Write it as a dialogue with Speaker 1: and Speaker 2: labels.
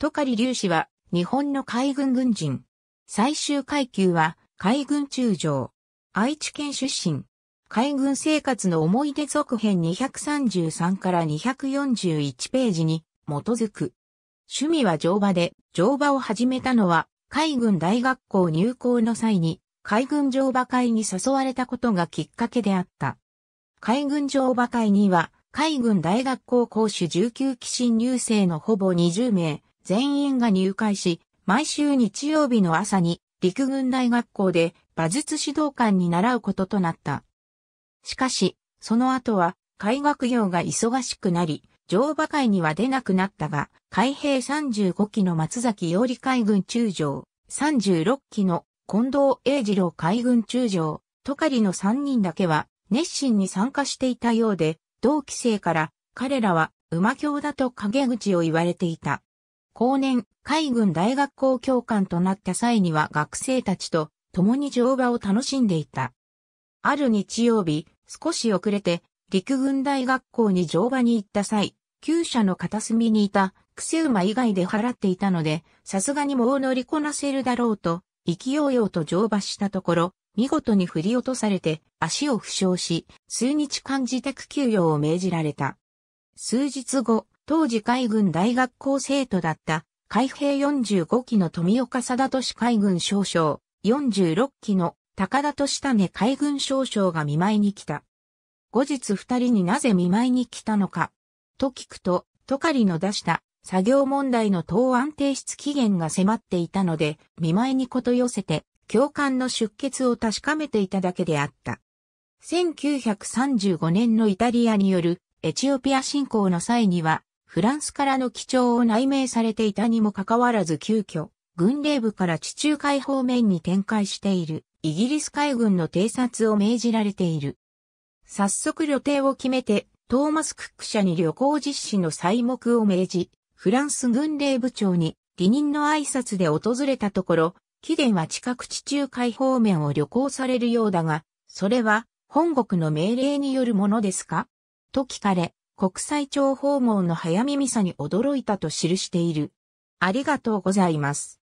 Speaker 1: トカリ粒子は日本の海軍軍人。最終階級は海軍中将。愛知県出身。海軍生活の思い出続編233から241ページに基づく。趣味は乗馬で、乗馬を始めたのは海軍大学校入校の際に海軍乗馬会に誘われたことがきっかけであった。海軍乗馬会には海軍大学校講師19期新入生のほぼ20名、全員が入会し、毎週日曜日の朝に陸軍大学校で馬術指導官に習うこととなった。しかし、その後は海学業が忙しくなり、乗馬会には出なくなったが、海兵35期の松崎洋里海軍中将、36期の近藤英二郎海軍中将、トカリの3人だけは熱心に参加していたようで、同期生から彼らは馬教だと陰口を言われていた。後年、海軍大学校教官となった際には学生たちと共に乗馬を楽しんでいた。ある日曜日、少し遅れて、陸軍大学校に乗馬に行った際、厩舎の片隅にいた、癖馬以外で払っていたので、さすがにもう乗りこなせるだろうと、勢いよと乗馬したところ、見事に振り落とされて、足を負傷し、数日間自宅休養を命じられた。数日後、当時海軍大学校生徒だった海兵45機の富岡貞俊海軍少将、46機の高田俊種海軍少将が見舞いに来た。後日二人になぜ見舞いに来たのか、と聞くと、トカリの出した作業問題の等案提出期限が迫っていたので、見舞いにこと寄せて、教官の出血を確かめていただけであった。1935年のイタリアによるエチオピア侵攻の際には、フランスからの基調を内命されていたにもかかわらず急遽、軍令部から地中海方面に展開しているイギリス海軍の偵察を命じられている。早速予定を決めて、トーマス・クック社に旅行実施の細目を命じ、フランス軍令部長に離任の挨拶で訪れたところ、貴殿は近く地中海方面を旅行されるようだが、それは本国の命令によるものですかと聞かれ、国際庁訪問の早見さに驚いたと記している。ありがとうございます。